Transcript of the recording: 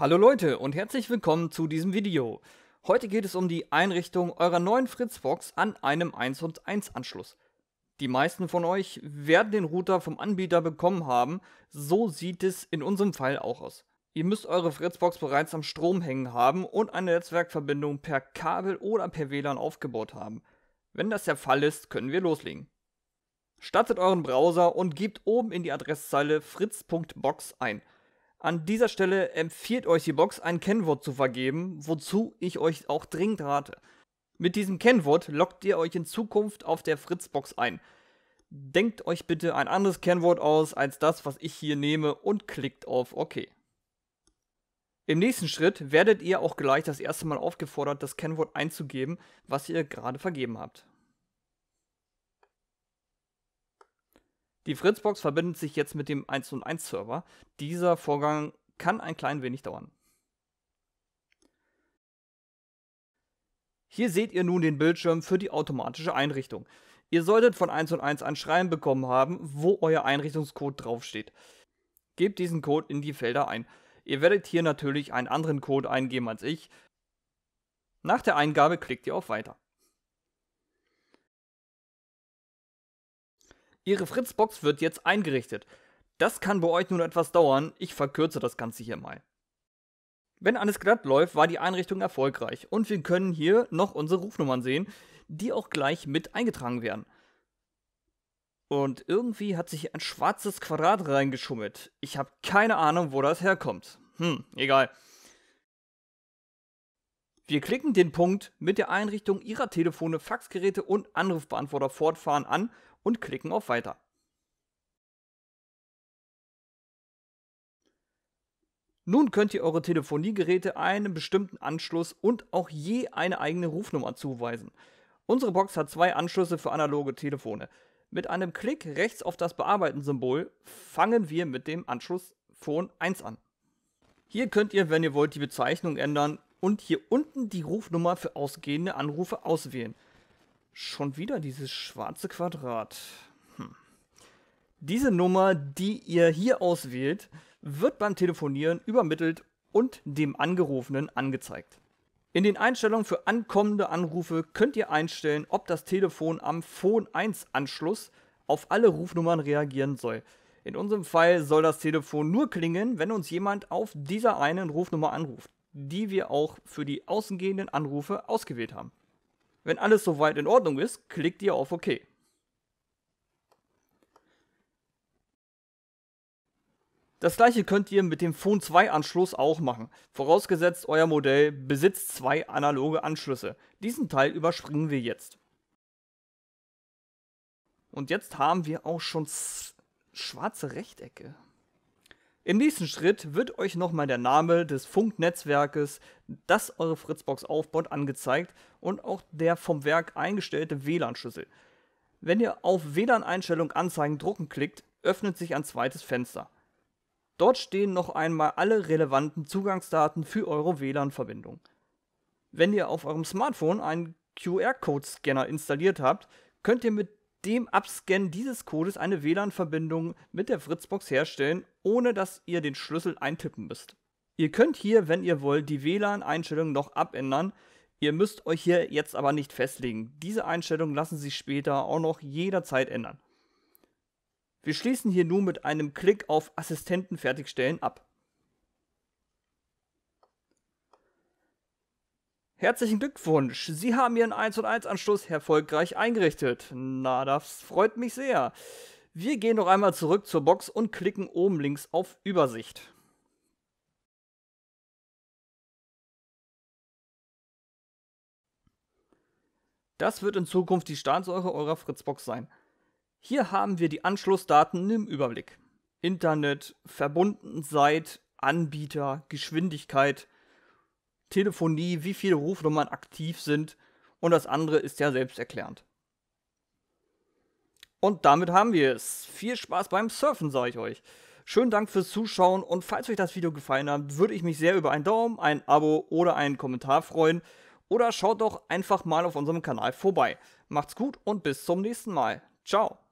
Hallo Leute und herzlich willkommen zu diesem Video. Heute geht es um die Einrichtung eurer neuen Fritzbox an einem 1 und 1 Anschluss. Die meisten von euch werden den Router vom Anbieter bekommen haben, so sieht es in unserem Fall auch aus. Ihr müsst eure Fritzbox bereits am Strom hängen haben und eine Netzwerkverbindung per Kabel oder per WLAN aufgebaut haben. Wenn das der Fall ist, können wir loslegen. Startet euren Browser und gebt oben in die Adresszeile fritz.box ein – an dieser Stelle empfiehlt euch die Box, ein Kennwort zu vergeben, wozu ich euch auch dringend rate. Mit diesem Kennwort lockt ihr euch in Zukunft auf der Fritzbox ein. Denkt euch bitte ein anderes Kennwort aus als das, was ich hier nehme und klickt auf OK. Im nächsten Schritt werdet ihr auch gleich das erste Mal aufgefordert, das Kennwort einzugeben, was ihr gerade vergeben habt. Die Fritzbox verbindet sich jetzt mit dem 101 Server. Dieser Vorgang kann ein klein wenig dauern. Hier seht ihr nun den Bildschirm für die automatische Einrichtung. Ihr solltet von 1&1 ein Schreiben bekommen haben, wo euer Einrichtungscode draufsteht. Gebt diesen Code in die Felder ein. Ihr werdet hier natürlich einen anderen Code eingeben als ich. Nach der Eingabe klickt ihr auf Weiter. Ihre Fritzbox wird jetzt eingerichtet. Das kann bei euch nun etwas dauern, ich verkürze das Ganze hier mal. Wenn alles glatt läuft, war die Einrichtung erfolgreich und wir können hier noch unsere Rufnummern sehen, die auch gleich mit eingetragen werden. Und irgendwie hat sich ein schwarzes Quadrat reingeschummelt. Ich habe keine Ahnung, wo das herkommt. Hm, egal. Wir klicken den Punkt mit der Einrichtung Ihrer Telefone, Faxgeräte und Anrufbeantworter fortfahren an und klicken auf Weiter. Nun könnt ihr eure Telefoniegeräte einem bestimmten Anschluss und auch je eine eigene Rufnummer zuweisen. Unsere Box hat zwei Anschlüsse für analoge Telefone. Mit einem Klick rechts auf das Bearbeiten-Symbol fangen wir mit dem Anschluss Phone 1 an. Hier könnt ihr, wenn ihr wollt, die Bezeichnung ändern und hier unten die Rufnummer für ausgehende Anrufe auswählen. Schon wieder dieses schwarze Quadrat. Hm. Diese Nummer, die ihr hier auswählt, wird beim Telefonieren übermittelt und dem Angerufenen angezeigt. In den Einstellungen für ankommende Anrufe könnt ihr einstellen, ob das Telefon am Phone 1 Anschluss auf alle Rufnummern reagieren soll. In unserem Fall soll das Telefon nur klingen, wenn uns jemand auf dieser einen Rufnummer anruft, die wir auch für die außengehenden Anrufe ausgewählt haben. Wenn alles soweit in Ordnung ist, klickt ihr auf OK. Das gleiche könnt ihr mit dem Phone 2 Anschluss auch machen, vorausgesetzt euer Modell besitzt zwei analoge Anschlüsse. Diesen Teil überspringen wir jetzt. Und jetzt haben wir auch schon schwarze Rechtecke. Im nächsten Schritt wird euch nochmal der Name des Funknetzwerkes, das eure Fritzbox aufbaut, angezeigt und auch der vom Werk eingestellte WLAN-Schlüssel. Wenn ihr auf WLAN-Einstellung Anzeigen drucken klickt, öffnet sich ein zweites Fenster. Dort stehen noch einmal alle relevanten Zugangsdaten für eure WLAN-Verbindung. Wenn ihr auf eurem Smartphone einen QR-Code-Scanner installiert habt, könnt ihr mit dem Abscannen dieses Codes eine WLAN-Verbindung mit der Fritzbox herstellen, ohne dass ihr den Schlüssel eintippen müsst. Ihr könnt hier, wenn ihr wollt, die WLAN-Einstellung noch abändern. Ihr müsst euch hier jetzt aber nicht festlegen. Diese Einstellungen lassen sich später auch noch jederzeit ändern. Wir schließen hier nun mit einem Klick auf Assistenten fertigstellen ab. Herzlichen Glückwunsch, Sie haben Ihren 11 Anschluss erfolgreich eingerichtet. Na, das freut mich sehr. Wir gehen noch einmal zurück zur Box und klicken oben links auf Übersicht. Das wird in Zukunft die Startsäure eurer Fritzbox sein. Hier haben wir die Anschlussdaten im Überblick. Internet, verbunden Anbieter, Geschwindigkeit, Telefonie, wie viele Rufnummern aktiv sind und das andere ist ja selbsterklärend. Und damit haben wir es. Viel Spaß beim Surfen, sage ich euch. Schönen Dank fürs Zuschauen und falls euch das Video gefallen hat, würde ich mich sehr über einen Daumen, ein Abo oder einen Kommentar freuen. Oder schaut doch einfach mal auf unserem Kanal vorbei. Macht's gut und bis zum nächsten Mal. Ciao.